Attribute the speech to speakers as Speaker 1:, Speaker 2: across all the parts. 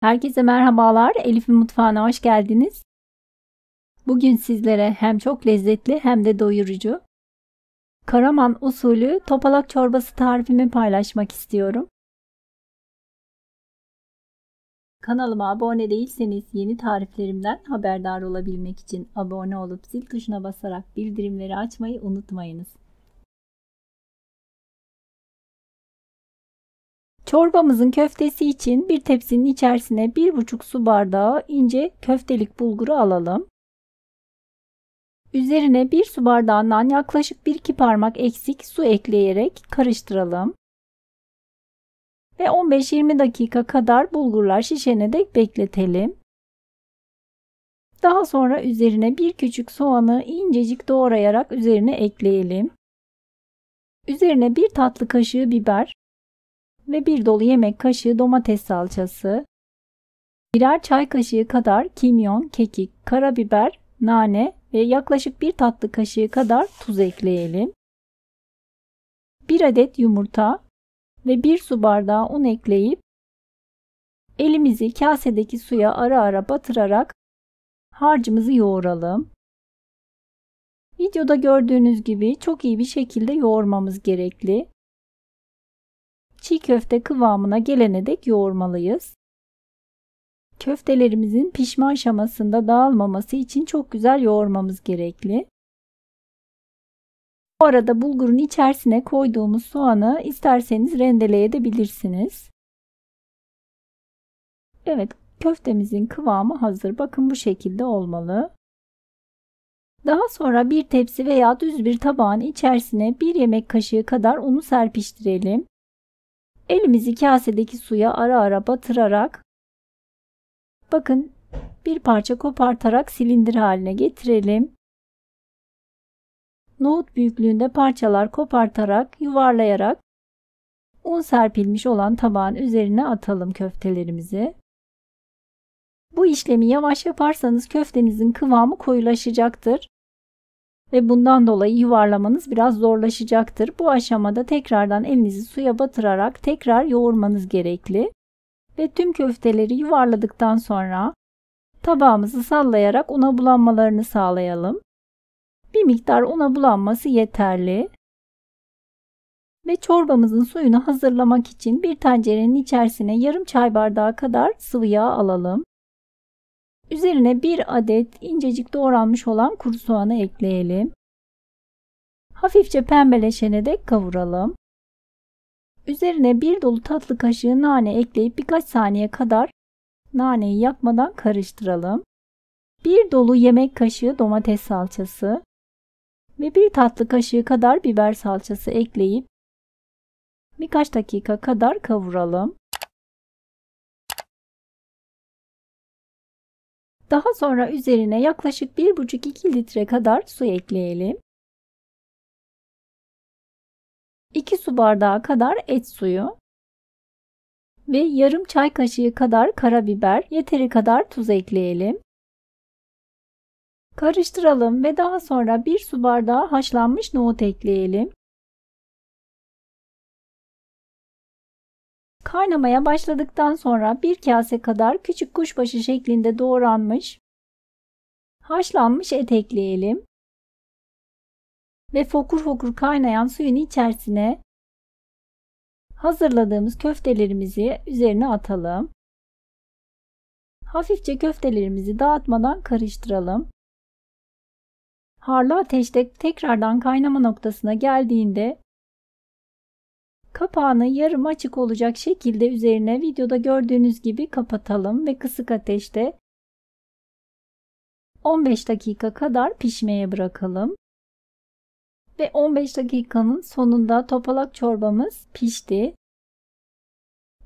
Speaker 1: Herkese merhabalar. Elif'in mutfağına hoş geldiniz. Bugün sizlere hem çok lezzetli hem de doyurucu Karaman usulü topalak çorbası tarifimi paylaşmak istiyorum. Kanalıma abone değilseniz yeni tariflerimden haberdar olabilmek için abone olup zil tuşuna basarak bildirimleri açmayı unutmayınız. Çorbamızın köftesi için bir tepsinin içerisine 1,5 su bardağı ince köftelik bulguru alalım. Üzerine 1 su bardağından yaklaşık 1-2 parmak eksik su ekleyerek karıştıralım. Ve 15-20 dakika kadar bulgurlar şişene dek bekletelim. Daha sonra üzerine bir küçük soğanı incecik doğrayarak üzerine ekleyelim. Üzerine bir tatlı kaşığı biber, ve bir dolu yemek kaşığı domates salçası, birer çay kaşığı kadar kimyon, kekik, karabiber, nane ve yaklaşık bir tatlı kaşığı kadar tuz ekleyelim. 1 adet yumurta ve 1 su bardağı un ekleyip elimizi kasedeki suya ara ara batırarak harcımızı yoğuralım. Videoda gördüğünüz gibi çok iyi bir şekilde yoğurmamız gerekli çiğ köfte kıvamına gelene dek yoğurmalıyız. Köftelerimizin pişme aşamasında dağılmaması için çok güzel yoğurmamız gerekli. Bu arada bulgurun içerisine koyduğumuz soğanı isterseniz rendeleyebilirsiniz. Evet, köftemizin kıvamı hazır. Bakın bu şekilde olmalı. Daha sonra bir tepsi veya düz bir tabağın içerisine bir yemek kaşığı kadar unu serpiştirelim. Elimizi kasedeki suya ara ara batırarak bakın bir parça kopartarak silindir haline getirelim. Nohut büyüklüğünde parçalar kopartarak yuvarlayarak un serpilmiş olan tabağın üzerine atalım köftelerimizi. Bu işlemi yavaş yaparsanız köftenizin kıvamı koyulaşacaktır ve bundan dolayı yuvarlamanız biraz zorlaşacaktır. Bu aşamada tekrardan elinizi suya batırarak tekrar yoğurmanız gerekli ve tüm köfteleri yuvarladıktan sonra tabağımızı sallayarak una bulanmalarını sağlayalım. Bir miktar una bulanması yeterli. Ve çorbamızın suyunu hazırlamak için bir tencerenin içerisine yarım çay bardağı kadar sıvı yağ alalım. Üzerine bir adet incecik doğranmış olan kuru soğanı ekleyelim. Hafifçe pembeleşene dek kavuralım. Üzerine bir dolu tatlı kaşığı nane ekleyip birkaç saniye kadar naneyi yakmadan karıştıralım. Bir dolu yemek kaşığı domates salçası ve bir tatlı kaşığı kadar biber salçası ekleyip birkaç dakika kadar kavuralım. Daha sonra üzerine yaklaşık 1,5-2 litre kadar su ekleyelim. 2 su bardağı kadar et suyu ve yarım çay kaşığı kadar karabiber, yeteri kadar tuz ekleyelim. Karıştıralım ve daha sonra 1 su bardağı haşlanmış nohut ekleyelim. Kaynamaya başladıktan sonra bir kase kadar küçük kuşbaşı şeklinde doğranmış haşlanmış et ekleyelim. Ve fokur fokur kaynayan suyun içerisine hazırladığımız köftelerimizi üzerine atalım. Hafifçe köftelerimizi dağıtmadan karıştıralım. Harlı ateşte tekrardan kaynama noktasına geldiğinde Kapağını yarım açık olacak şekilde üzerine videoda gördüğünüz gibi kapatalım ve kısık ateşte 15 dakika kadar pişmeye bırakalım. Ve 15 dakikanın sonunda topalak çorbamız pişti.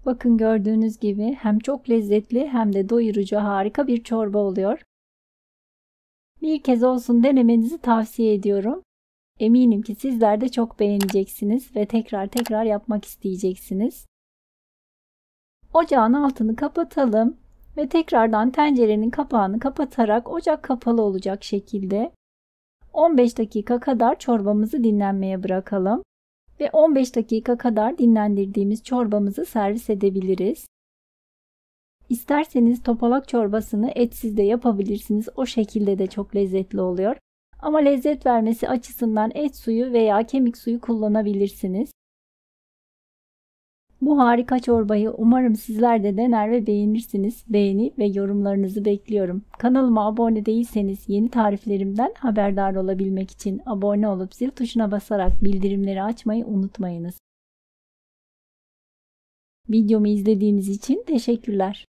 Speaker 1: Bakın gördüğünüz gibi hem çok lezzetli hem de doyurucu harika bir çorba oluyor. Bir kez olsun denemenizi tavsiye ediyorum. Eminim ki sizler de çok beğeneceksiniz ve tekrar tekrar yapmak isteyeceksiniz. Ocağın altını kapatalım ve tekrardan tencerenin kapağını kapatarak ocak kapalı olacak şekilde 15 dakika kadar çorbamızı dinlenmeye bırakalım ve 15 dakika kadar dinlendirdiğimiz çorbamızı servis edebiliriz. İsterseniz topalak çorbasını etsiz de yapabilirsiniz. O şekilde de çok lezzetli oluyor. Ama lezzet vermesi açısından et suyu veya kemik suyu kullanabilirsiniz. Bu harika çorbayı umarım sizler de dener ve beğenirsiniz. Beğeni ve yorumlarınızı bekliyorum. Kanalıma abone değilseniz yeni tariflerimden haberdar olabilmek için abone olup zil tuşuna basarak bildirimleri açmayı unutmayınız. Videomu izlediğiniz için teşekkürler.